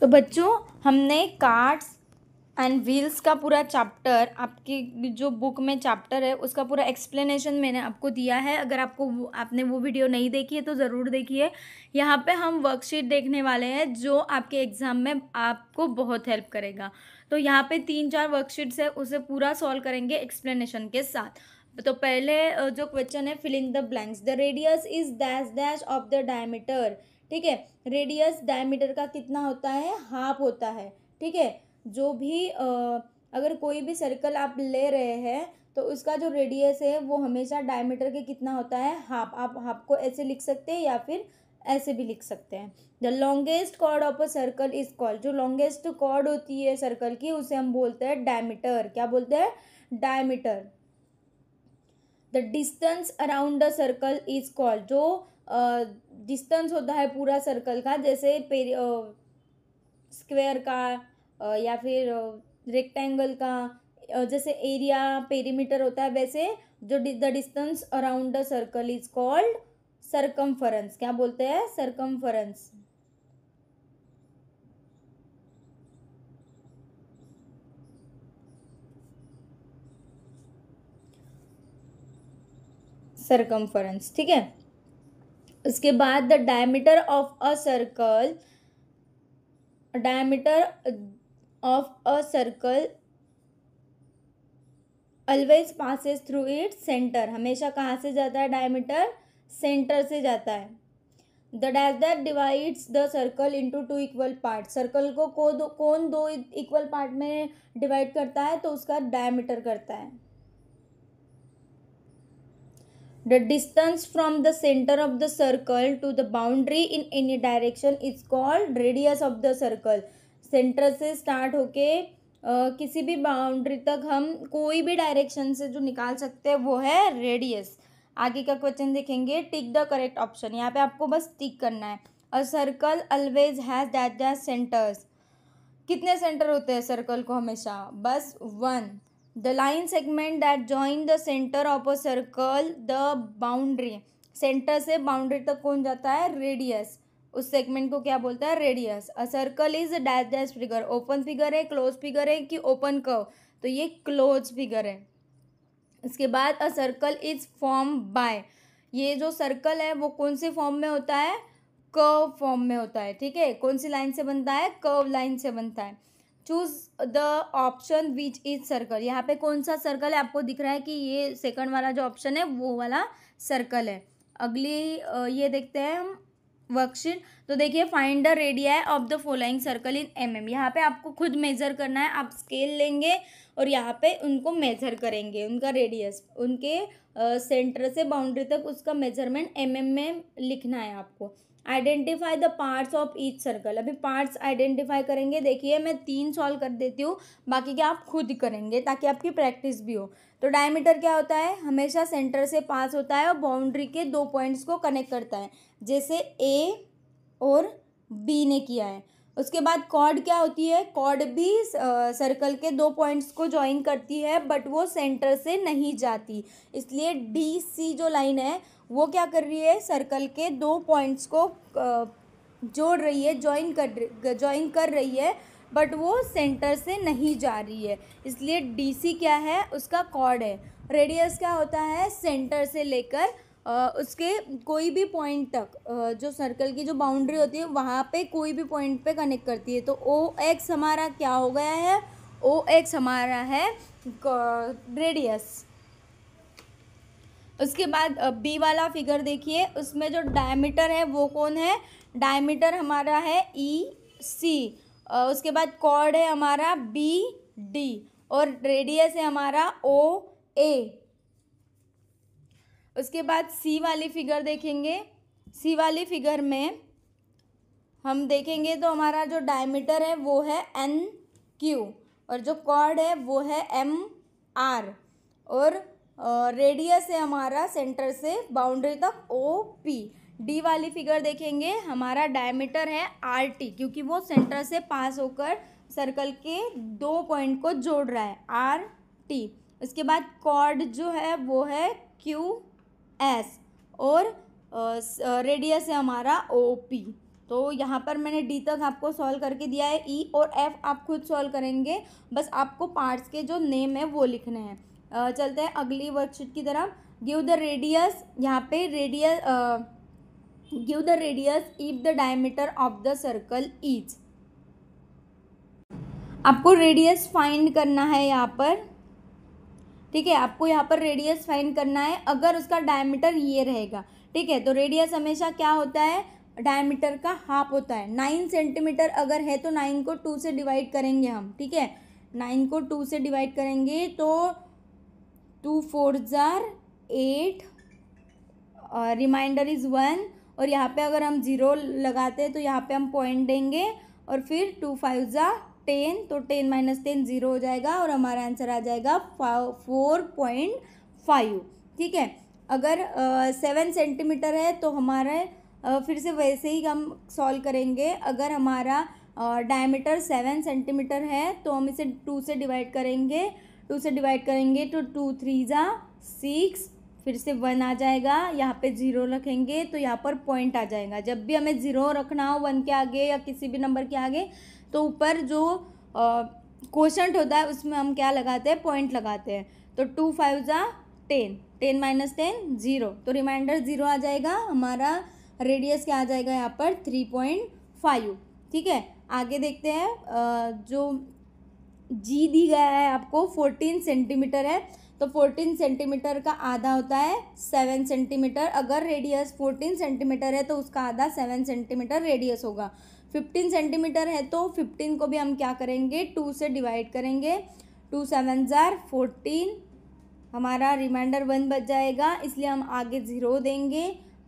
तो बच्चों हमने कार्ड्स एंड व्हील्स का पूरा चैप्टर आपकी जो बुक में चैप्टर है उसका पूरा एक्सप्लेनेशन मैंने आपको दिया है अगर आपको आपने वो वीडियो नहीं देखी है तो ज़रूर देखिए यहाँ पे हम वर्कशीट देखने वाले हैं जो आपके एग्ज़ाम में आपको बहुत हेल्प करेगा तो यहाँ पे तीन चार वर्कशीट्स है उसे पूरा सॉल्व करेंगे एक्सप्लेनेशन के साथ तो पहले जो क्वेश्चन है filling the blanks the radius is dash dash of the diameter ठीक है रेडियस डायमीटर का कितना होता है हाफ होता है ठीक है जो भी आ, अगर कोई भी सर्कल आप ले रहे हैं तो उसका जो रेडियस है वो हमेशा डायमीटर के कितना होता है हाफ आप हाफ को ऐसे लिख सकते हैं या फिर ऐसे भी लिख सकते हैं the longest chord of a circle is called जो लॉन्गेस्ट कॉर्ड होती है सर्कल की उसे हम बोलते हैं डायमीटर क्या बोलते हैं diameter the distance around the circle is called जो डिस्टेंस uh, होता है पूरा सर्कल का जैसे स्क्वायर uh, का uh, या फिर रेक्टेंगल का जैसे एरिया पेरीमीटर होता है वैसे जो the distance around the circle is called circum क्या बोलते हैं सरकम सरकमफरेंस ठीक है उसके बाद the diameter of a circle diameter of a circle always passes through it centre हमेशा कहाँ से जाता है डायमीटर सेंटर से जाता है the dash that divides the circle into two equal part circle को कौन दो इक्वल पार्ट में डिवाइड करता है तो उसका डायमीटर करता है The distance from the center of the circle to the boundary in any direction is called radius of the circle. Centre से स्टार्ट होके uh, किसी भी बाउंड्री तक हम कोई भी डायरेक्शन से जो निकाल सकते हैं वो है रेडियस आगे का क्वेश्चन देखेंगे टिक द करेक्ट ऑप्शन यहाँ पे आपको बस टिक करना है a circle always has that dash centres कितने सेंटर होते हैं सर्कल को हमेशा बस one the line segment that join the centre of a circle the boundary centre से बाउंड्री तक कौन जाता है रेडियस उस सेगमेंट को क्या बोलता है radius a circle is a dash dash figure open figure है क्लोज फिगर है कि ओपन कव तो ये क्लोज फिगर है इसके बाद a circle is form by ये जो सर्कल है वो कौन से फॉर्म में होता है कर्व फॉर्म में होता है ठीक है कौन सी लाइन से बनता है कर्व लाइन से बनता है choose the option which is circle यहाँ पे कौन सा सर्कल है आपको दिख रहा है कि ये सेकंड वाला जो ऑप्शन है वो वाला सर्कल है अगली ये देखते हैं हम वर्कशीट तो देखिए find the radii of the following circle in M M यहाँ पे आपको खुद मेज़र करना है आप स्केल लेंगे और यहाँ पे उनको मेज़र करेंगे उनका रेडियस उनके सेंटर से बाउंड्री तक उसका मेजरमेंट एम एम में लिखना है आपको identify the parts of each circle अभी पार्ट्स आइडेंटिफाई करेंगे देखिए मैं तीन सॉल्व कर देती हूँ बाकी क्या आप खुद करेंगे ताकि आपकी प्रैक्टिस भी हो तो डायमीटर क्या होता है हमेशा सेंटर से पास होता है और बाउंड्री के दो पॉइंट्स को कनेक्ट करता है जैसे ए और बी ने किया है उसके बाद कॉर्ड क्या होती है कॉर्ड भी सर्कल के दो पॉइंट्स को ज्वाइन करती है बट वो सेंटर से नहीं जाती इसलिए डी सी जो लाइन है वो क्या कर रही है सर्कल के दो पॉइंट्स को जोड़ रही है ज्वाइन कर ज्वाइन कर रही है बट वो सेंटर से नहीं जा रही है इसलिए डी सी क्या है उसका कॉर्ड है रेडियस क्या होता है सेंटर से लेकर उसके कोई भी पॉइंट तक जो सर्कल की जो बाउंड्री होती है वहाँ पे कोई भी पॉइंट पे कनेक्ट करती है तो ओ एक्स हमारा क्या हो गया है ओ एक्स हमारा है रेडियस उसके बाद बी वाला फिगर देखिए उसमें जो डायमीटर है वो कौन है डायमीटर हमारा है ई e, सी उसके बाद कॉर्ड है हमारा बी डी और रेडियस है हमारा ओ ए उसके बाद सी वाली फिगर देखेंगे सी वाली फिगर में हम देखेंगे तो हमारा जो डायमीटर है वो है एन क्यू और जो कॉर्ड है वो है एम आर और रेडियस है हमारा सेंटर से बाउंड्री तक ओ पी डी वाली फिगर देखेंगे हमारा डायमीटर है आर टी क्योंकि वो सेंटर से पास होकर सर्कल के दो पॉइंट को जोड़ रहा है आर टी उसके बाद कॉर्ड जो है वो है क्यू एस और रेडियस है हमारा ओ पी तो यहाँ पर मैंने डी तक आपको सॉल्व करके दिया है ई e और एफ आप खुद सॉल्व करेंगे बस आपको पार्ट्स के जो नेम है वो लिखने हैं चलते हैं अगली वर्कशीट की तरफ गिव द रेडियस यहाँ पे radius give the radius if the diameter of the circle is आपको रेडियस फाइंड करना है यहाँ पर ठीक है आपको यहाँ पर रेडियस फाइन करना है अगर उसका डायमीटर ये रहेगा ठीक है तो रेडियस हमेशा क्या होता है डायमीटर का हाफ होता है नाइन सेंटीमीटर अगर है तो नाइन को टू से डिवाइड करेंगे हम ठीक है नाइन को टू से डिवाइड करेंगे तो टू फोर ज़ार एट रिमाइंडर इज़ वन और यहाँ पे अगर हम ज़ीरो लगाते हैं तो यहाँ पे हम पॉइंट देंगे और फिर टू फाइव जार टेन तो टेन माइनस टेन ज़ीरो हो जाएगा और हमारा आंसर आ जाएगा फोर पॉइंट फाइव ठीक है अगर सेवन uh, सेंटीमीटर है तो हमारे uh, फिर से वैसे ही हम सॉल्व करेंगे अगर हमारा डायमीटर सेवन सेंटीमीटर है तो हम इसे टू से डिवाइड करेंगे टू से डिवाइड करेंगे तो टू थ्री ज़ा सिक्स फिर से वन आ जाएगा यहाँ पे ज़ीरो रखेंगे तो यहाँ पर पॉइंट आ जाएगा जब भी हमें ज़ीरो रखना हो वन के आगे या किसी भी नंबर के आगे तो ऊपर जो क्वेश्चन होता है उसमें हम क्या लगाते हैं पॉइंट लगाते हैं तो टू फाइव ज़ा ten ten minus ten zero तो रिमाइंडर ज़ीरो आ जाएगा हमारा रेडियस क्या आ जाएगा यहाँ पर थ्री पॉइंट फाइव ठीक है आगे देखते हैं जो जी दी गया है आपको फोर्टीन सेंटीमीटर है तो फोर्टीन सेंटीमीटर का आधा होता है सेवन सेंटीमीटर अगर रेडियस फोर्टीन सेंटीमीटर है तो उसका आधा सेवन सेंटीमीटर रेडियस होगा फिफ्टीन सेंटीमीटर है तो फिफ्टीन को भी हम क्या करेंगे टू से डिवाइड करेंगे टू सेवन ज़ार फोर्टीन हमारा रिमाइंडर वन बच जाएगा इसलिए हम आगे ज़ीरो देंगे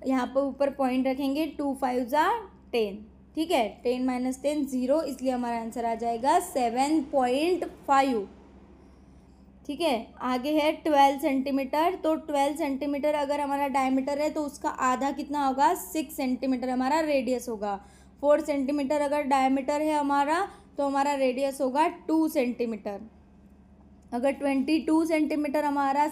यहाँ पर ऊपर पॉइंट रखेंगे टू फाइव ज़ार टेन ठीक है टेन माइनस टेन ज़ीरो इसलिए हमारा आंसर आ जाएगा सेवन पॉइंट फाइव ठीक है आगे है ट्वेल्व सेंटीमीटर तो ट्वेल्व सेंटीमीटर अगर हमारा डायमीटर है तो उसका आधा कितना होगा सिक्स सेंटीमीटर हमारा रेडियस होगा फोर सेंटीमीटर अगर डायमीटर है हमारा तो हमारा रेडियस होगा टू सेंटीमीटर अगर ट्वेंटी टू सेंटीमीटर हमारा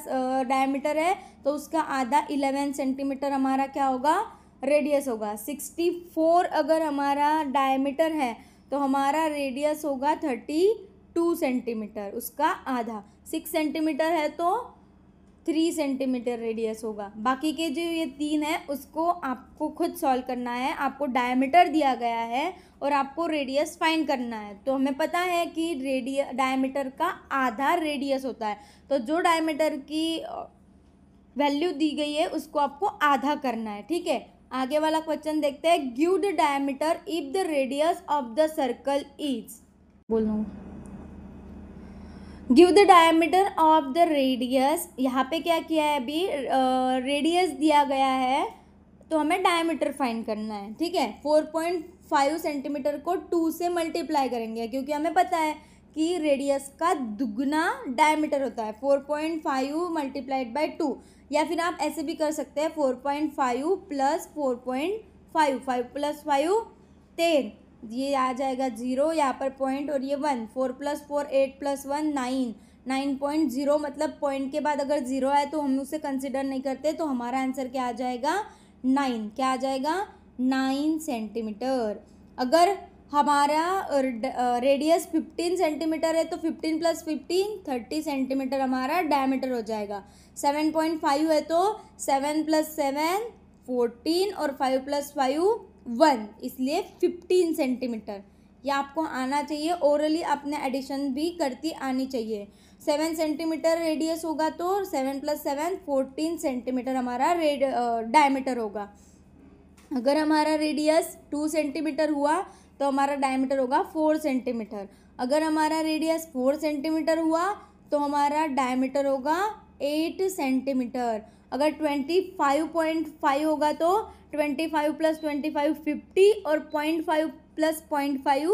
डायमीटर है तो उसका आधा इलेवन सेंटीमीटर हमारा क्या होगा रेडियस होगा सिक्सटी फोर अगर हमारा डायमीटर है तो हमारा रेडियस होगा थर्टी टू सेंटीमीटर उसका आधा सिक्स सेंटीमीटर है तो थ्री सेंटीमीटर रेडियस होगा बाकी के जो ये तीन है उसको आपको खुद सॉल्व करना है आपको डायमीटर दिया गया है और आपको रेडियस फाइंड करना है तो हमें पता है कि रेडिय डायमीटर का आधा रेडियस होता है तो जो डायमीटर की वैल्यू दी गई है उसको आपको आधा करना है ठीक है आगे वाला क्वेश्चन देखते हैं give the diameter if the radius of the circle is बोलूँगा give the diameter of the radius यहाँ पे क्या किया है अभी रेडियस uh, दिया गया है तो हमें डायमीटर फाइंड करना है ठीक है फोर पॉइंट फाइव सेंटीमीटर को टू से मल्टीप्लाई करेंगे क्योंकि हमें पता है कि रेडियस का दुगना डायमीटर होता है four point five multiplied by two या फिर आप ऐसे भी कर सकते हैं four point five plus four point five five plus five ten ये आ जाएगा ज़ीरो यहाँ पर पॉइंट और ये one four plus four eight plus one nine nine point zero मतलब पॉइंट के बाद अगर ज़ीरो आए तो हम उसे कंसिडर नहीं करते तो हमारा आंसर क्या आ जाएगा नाइन क्या आ जाएगा नाइन सेंटीमीटर अगर हमारा रेडियस फिफ्टीन सेंटीमीटर है तो fifteen plus fifteen thirty centimetre हमारा डायमीटर हो जाएगा सेवन पॉइंट फाइव है तो सेवन प्लस सेवन फोर्टीन और फाइव प्लस फाइव वन इसलिए फिफ्टीन सेंटीमीटर यह आपको आना चाहिए ओरली आपने एडिशन भी करती आनी चाहिए सेवन सेंटीमीटर रेडियस होगा तो seven plus seven fourteen centimetre हमारा रेड डायमीटर होगा अगर हमारा रेडियस टू सेंटीमीटर हुआ तो हमारा डायमीटर होगा फोर सेंटीमीटर अगर हमारा रेडियस फोर सेंटीमीटर हुआ तो हमारा डायमीटर होगा एट सेंटीमीटर अगर ट्वेंटी फाइव पॉइंट फाइव होगा तो twenty five plus twenty five fifty और point five plus point five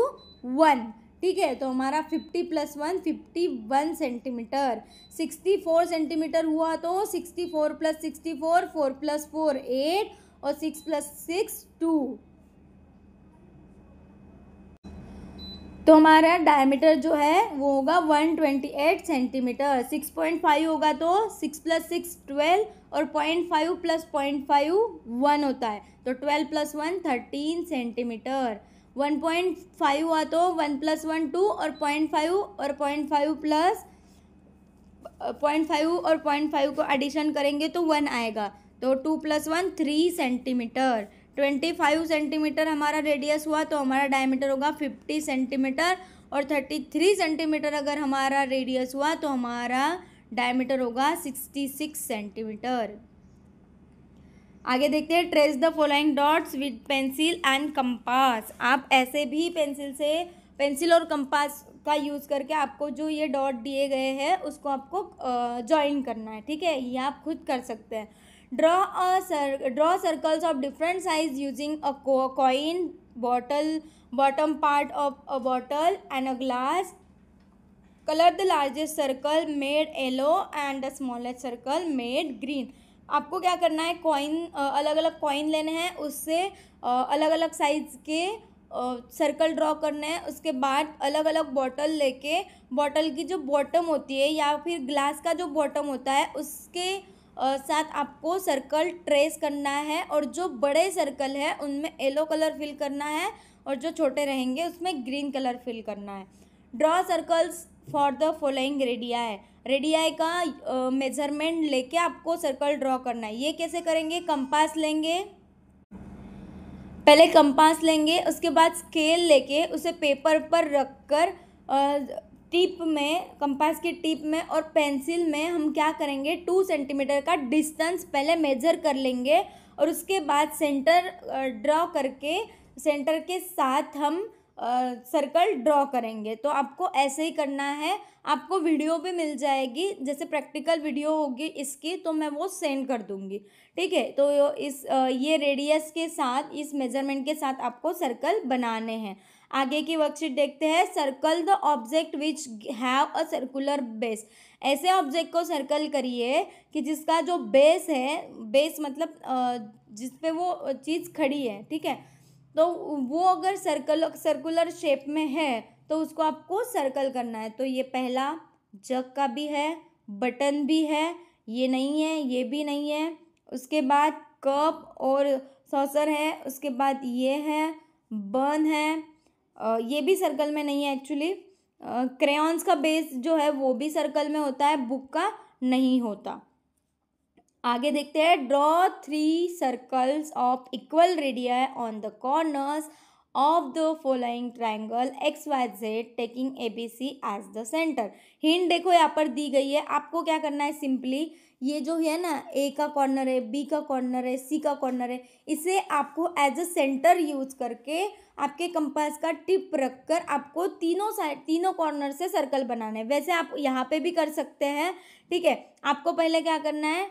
one ठीक है तो हमारा fifty plus one fifty one centimetre sixty four centimetre हुआ तो sixty four plus sixty four four plus four eight और सिक्स प्लस सिक्स टू तो हमारा डायमीटर जो है वो होगा one twenty eight centimetre six point five होगा तो सिक्स प्लस सिक्स ट्वेल्व और point five plus point five one होता है तो twelve plus one thirteen centimetre one point five हुआ तो वन प्लस वन टू और पॉइंट फाइव और point five plus point five और पॉइंट फाइव को एडिशन करेंगे तो वन आएगा तो two plus one three centimetre twenty five centimetre हमारा रेडियस हुआ तो हमारा डायमीटर होगा फिफ्टी सेंटीमीटर और थर्टी थ्री सेंटीमीटर अगर हमारा रेडियस हुआ तो हमारा डायमीटर होगा सिक्सटी सिक्स सेंटीमीटर आगे देखते हैं trace the following dots with pencil and compass आप ऐसे भी पेंसिल से पेंसिल और कंपास का यूज़ करके आपको जो ये डॉट दिए गए हैं उसको आपको जॉइन करना है ठीक है ये आप खुद कर सकते हैं draw a cir draw circles of different size using a coin bottle bottom part of a bottle and a glass colour the largest circle made yellow and the smallest circle made green आपको क्या करना है coin अलग अलग coin लेने हैं उससे अलग अलग साइज़ के सर्कल ड्रॉ करना है उसके बाद अलग अलग बॉटल लेके बॉटल की जो बॉटम होती है या फिर ग्लास का जो बॉटम होता है उसके साथ आपको सर्कल ट्रेस करना है और जो बड़े सर्कल है उनमें येलो कलर फिल करना है और जो छोटे रहेंगे उसमें ग्रीन कलर फिल करना है draw circles for the following है रेडियाई का मेजरमेंट लेके आपको सर्कल ड्रॉ करना है ये कैसे करेंगे कंपास लेंगे पहले कंपास लेंगे उसके बाद स्केल लेके उसे पेपर पर रख कर टिप में कंपास की टिप में और पेंसिल में हम क्या करेंगे टू सेंटीमीटर का डिस्टेंस पहले मेजर कर लेंगे और उसके बाद सेंटर ड्रॉ करके सेंटर के साथ हम सर्कल ड्रॉ करेंगे तो आपको ऐसे ही करना है आपको वीडियो भी मिल जाएगी जैसे प्रैक्टिकल वीडियो होगी इसकी तो मैं वो सेंड कर दूँगी ठीक है तो इस ये रेडियस के साथ इस मेजरमेंट के साथ आपको सर्कल बनाने हैं आगे की वर्कशीट देखते हैं circle the object which have a circular base ऐसे ऑब्जेक्ट को सर्कल करिए कि जिसका जो बेस है बेस मतलब जिस पे वो चीज़ खड़ी है ठीक है तो वो अगर सर्कल सर्कुलर शेप में है तो उसको आपको सर्कल करना है तो ये पहला जग का भी है बटन भी है ये नहीं है ये भी नहीं है उसके बाद कप और सॉसर है उसके बाद ये है बर्न है ये भी सर्कल में नहीं है एक्चुअली क्रेयॉन्स का बेस जो है वो भी सर्कल में होता है बुक का नहीं होता आगे देखते हैं draw three circles of equal radii on the corners of the following triangle X Y Z taking A B C as the centre hint देखो यहाँ पर दी गई है आपको क्या करना है सिंपली ये जो है ना ए का कॉर्नर है बी का कॉर्नर है सी का कॉर्नर है इसे आपको एज अ सेंटर यूज करके आपके कंपास का टिप रख कर आपको तीनों साइड तीनों कॉर्नर से सर्कल बनाना है वैसे आप यहाँ पे भी कर सकते हैं ठीक है आपको पहले क्या करना है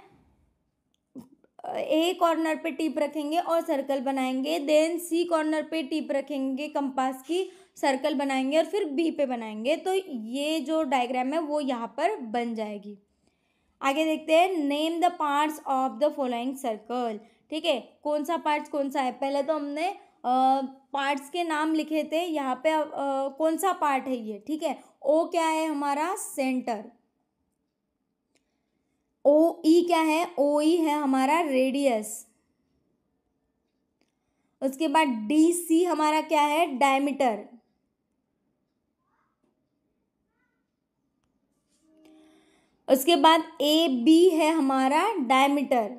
ए कॉर्नर पे टिप रखेंगे और सर्कल बनाएंगे देन सी कॉर्नर पे टिप रखेंगे कंपास की सर्कल बनाएंगे और फिर बी पे बनाएंगे तो ये जो डायग्राम है वो यहाँ पर बन जाएगी आगे देखते हैं name the parts of the following circle ठीक है कौन सा पार्ट्स कौन सा है पहले तो हमने पार्ट्स के नाम लिखे थे यहाँ पे आ, कौन सा पार्ट है ये ठीक है ओ क्या है हमारा सेंटर ओ ई e क्या है ओ ई e है हमारा रेडियस उसके बाद डी सी हमारा क्या है डायमीटर उसके बाद ए बी है हमारा डायमीटर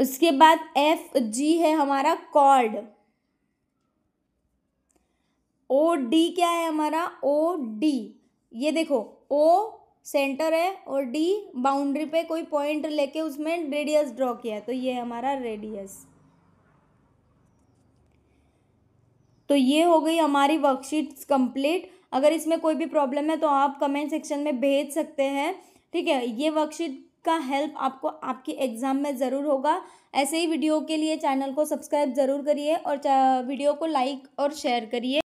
उसके बाद एफ जी है हमारा कॉर्ड ओ डी क्या है हमारा ओ डी ये देखो ओ सेंटर है और डी बाउंड्री पे कोई पॉइंट लेके उसमें रेडियस ड्रॉ किया है तो ये हमारा रेडियस तो ये हो गई हमारी वर्कशीट कंप्लीट अगर इसमें कोई भी प्रॉब्लम है तो आप कमेंट सेक्शन में भेज सकते हैं ठीक है ये वर्कशीट का हेल्प आपको आपके एग्ज़ाम में ज़रूर होगा ऐसे ही वीडियो के लिए चैनल को सब्सक्राइब ज़रूर करिए और वीडियो को लाइक और शेयर करिए